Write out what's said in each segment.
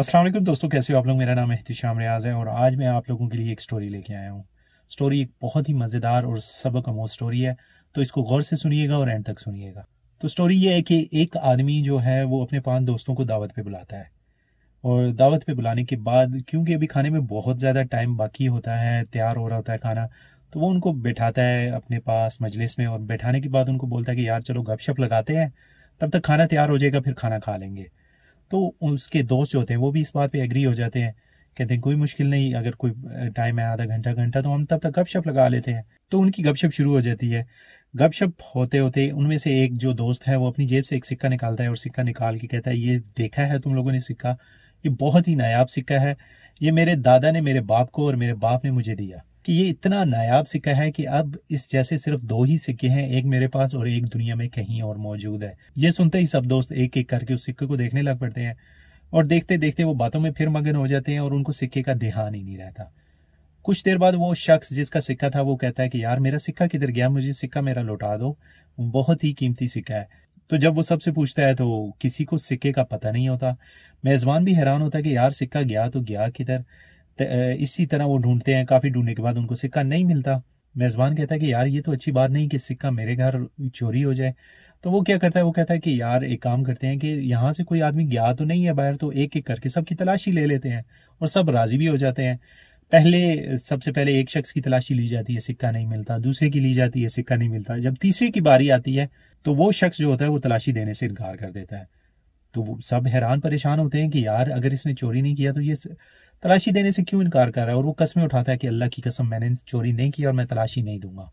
अस्सलाम वालेकुम दोस्तों कैसे हो आप लोग मेरा नाम एहतिशाम रियाज है और आज मैं आप लोगों के लिए एक स्टोरी लेके आया हूँ स्टोरी एक बहुत ही मज़ेदार और सबक आमोज स्टोरी है तो इसको गौर से सुनिएगा और एंड तक सुनिएगा तो स्टोरी ये है कि एक आदमी जो है वो अपने पाँच दोस्तों को दावत पे बुलाता है और दावत पे बुलाने के बाद क्योंकि अभी खाने में बहुत ज़्यादा टाइम बाकी होता है तैयार हो रहा होता है खाना तो वो उनको बैठाता है अपने पास मजलिस में और बैठाने के बाद उनको बोलता है कि यार चलो गपशप लगाते हैं तब तक खाना तैयार हो जाएगा फिर खाना खा लेंगे तो उसके दोस्त जो होते हैं वो भी इस बात पे एग्री हो जाते हैं कहते हैं कोई मुश्किल नहीं अगर कोई टाइम है आधा घंटा घंटा तो हम तब तक गपशप लगा लेते हैं तो उनकी गपशप शुरू हो जाती है गपशप होते होते उनमें से एक जो दोस्त है वो अपनी जेब से एक सिक्का निकालता है और सिक्का निकाल के कहता है ये देखा है तुम लोगों ने सिक्का ये बहुत ही नायाब सिक्का है ये मेरे दादा ने मेरे बाप को और मेरे बाप ने मुझे दिया कि ये इतना नायाब सिक्का है कि अब इस जैसे सिर्फ दो ही सिक्के हैं एक मेरे पास और एक दुनिया में कहीं और मौजूद है ये सुनते ही सब दोस्त एक एक करके उस सिक्के को देखने लग पड़ते हैं और देखते देखते वो बातों में फिर मगन हो जाते हैं और उनको सिक्के का ध्यान ही नहीं रहता कुछ देर बाद वो शख्स जिसका सिक्का था वो कहता है कि यार मेरा सिक्का किधर गया मुझे सिक्का मेरा लौटा दो बहुत ही कीमती सिक्का है तो जब वो सबसे पूछता है तो किसी को सिक्के का पता नहीं होता मेज़बान भी हैरान होता है कि यार सिक्का गया तो गया किधर इसी तरह वो ढूंढते हैं काफ़ी ढूंढने के बाद उनको सिक्का नहीं मिलता मेज़बान कहता है कि यार ये तो अच्छी बात नहीं कि सिक्का मेरे घर चोरी हो जाए तो वो क्या करता है वो कहता है कि यार एक काम करते हैं कि यहाँ से कोई आदमी गया तो नहीं है बाहर तो एक एक करके सबकी तलाशी ले लेते हैं और सब राज़ी भी हो जाते हैं पहले सबसे पहले एक शख्स की तलाशी ली जाती है सिक्का नहीं मिलता दूसरे की ली जाती है सिक्का नहीं मिलता जब तीसरे की बारी आती है तो वो शख्स जो होता है वो तलाशी देने से इनकार कर देता है तो वो सब हैरान परेशान होते हैं कि यार अगर इसने चोरी नहीं किया तो ये तलाशी देने से क्यों इनकार कर रहा है और वो कसमें उठाता है कि अल्लाह की कसम मैंने चोरी नहीं की और मैं तलाशी नहीं दूंगा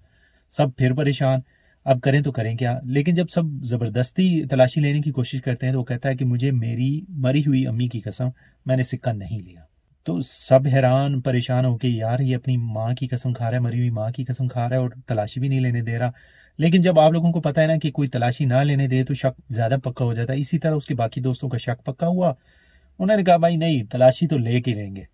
सब फिर परेशान अब करें तो करें क्या लेकिन जब सब ज़बरदस्ती तलाशी लेने की कोशिश करते हैं तो वो कहता है कि मुझे मेरी मरी हुई अम्मी की कसम मैंने सिक्का नहीं लिया तो सब हैरान परेशान होके यार ये अपनी माँ की कसम खा रहा है मरी हुई माँ की कसम खा रहा है और तलाशी भी नहीं लेने दे रहा लेकिन जब आप लोगों को पता है ना कि कोई तलाशी ना लेने दे तो शक ज़्यादा पक्का हो जाता है इसी तरह उसके बाकी दोस्तों का शक पक्का हुआ उन्होंने कहा भाई नहीं तलाशी तो ले के रहेंगे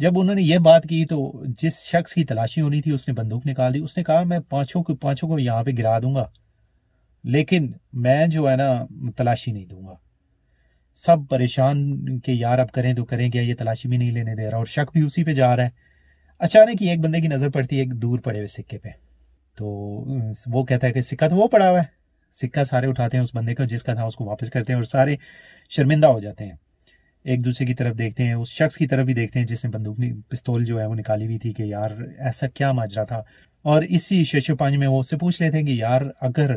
जब उन्होंने ये बात की तो जिस शख्स की तलाशी होनी थी उसने बंदूक निकाल दी उसने कहा मैं पाँचों को पाँचों को यहाँ पे गिरा दूंगा लेकिन मैं जो है ना तलाशी नहीं दूंगा सब परेशान के यार अब करें तो करें क्या ये तलाशी भी नहीं लेने दे रहा और शक भी उसी पे जा रहा है अचानक ही एक बंदे की नज़र पड़ती है एक दूर पड़े हुए सिक्के पे तो वो कहता है कि सिक्का तो वो पड़ा हुआ है सिक्का सारे उठाते हैं उस बंदे का जिसका था उसको वापस करते हैं और सारे शर्मिंदा हो जाते हैं एक दूसरे की तरफ देखते हैं उस शख्स की तरफ भी देखते हैं जिसने बंदूक ने पिस्तौल जो है वो निकाली हुई थी कि यार ऐसा क्या माजरा था और इसी शेषो पांच में वो उससे पूछ लेते हैं कि यार अगर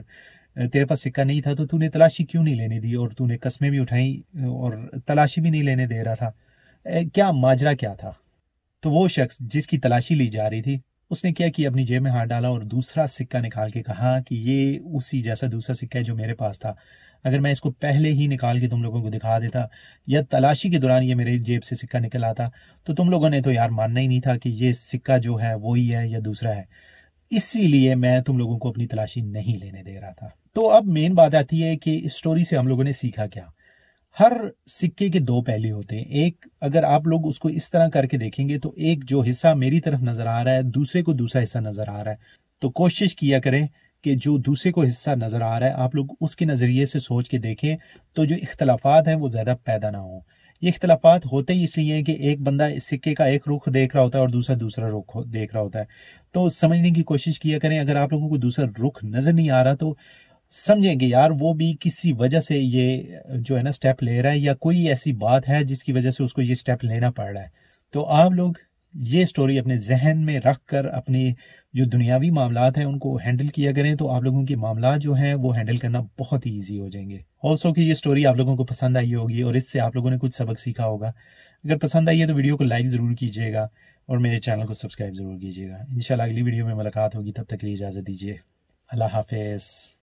तेरे पास सिक्का नहीं था तो तूने तलाशी क्यों नहीं लेने दी और तूने कस्में भी उठाई और तलाशी भी नहीं लेने दे रहा था क्या माजरा क्या था तो वो शख्स जिसकी तलाशी ली जा रही थी उसने क्या किया अपनी जेब में हाथ डाला और दूसरा सिक्का निकाल के कहा कि ये उसी जैसा दूसरा सिक्का है जो मेरे पास था अगर मैं इसको पहले ही निकाल के तुम लोगों को दिखा देता या तलाशी के दौरान ये मेरे जेब से सिक्का निकल आता तो तुम लोगों ने तो यार मानना ही नहीं था कि ये सिक्का जो है वो ही है या दूसरा है इसीलिए मैं तुम लोगों को अपनी तलाशी नहीं लेने दे रहा था तो अब मेन बात आती है कि इस स्टोरी से हम लोगों ने सीखा क्या हर सिक्के के दो पहलू होते हैं एक अगर आप लोग उसको इस तरह करके देखेंगे तो एक जो हिस्सा मेरी तरफ नजर आ रहा है दूसरे को दूसरा हिस्सा नजर आ रहा है तो कोशिश किया करें कि जो दूसरे को हिस्सा नजर आ रहा है आप लोग उसके नजरिए से सोच के देखें तो जो इख्तलाफात हैं वो ज्यादा पैदा ना हो ये इख्तलाफात होते ही इसलिए हैं कि एक बंदा इस सिक्के का एक रुख देख रहा होता है और दूसरा दूसरा रुख देख रहा होता है तो समझने की कोशिश किया करें अगर आप लोगों को दूसरा रुख नजर नहीं आ रहा तो समझेंगे यार वो भी किसी वजह से ये जो है ना स्टेप ले रहा है या कोई ऐसी बात है जिसकी वजह से उसको ये स्टेप लेना पड़ रहा है तो आप लोग ये स्टोरी अपने जहन में रख कर अपने जो दुनियावी मामला हैं उनको हैंडल किया करें तो आप लोगों के मामला जो हैं वो हैंडल करना बहुत ही ईजी हो जाएंगे ऑल्सो कि ये स्टोरी आप लोगों को पसंद आई होगी और इससे आप लोगों ने कुछ सबक सीखा होगा अगर पसंद आई है तो वीडियो को लाइक ज़रूर कीजिएगा और मेरे चैनल को सब्सक्राइब ज़रूर कीजिएगा इन अगली वीडियो में मुलाकात होगी तब तक लिए इजाज़त दीजिए अल्लाह हाफिज़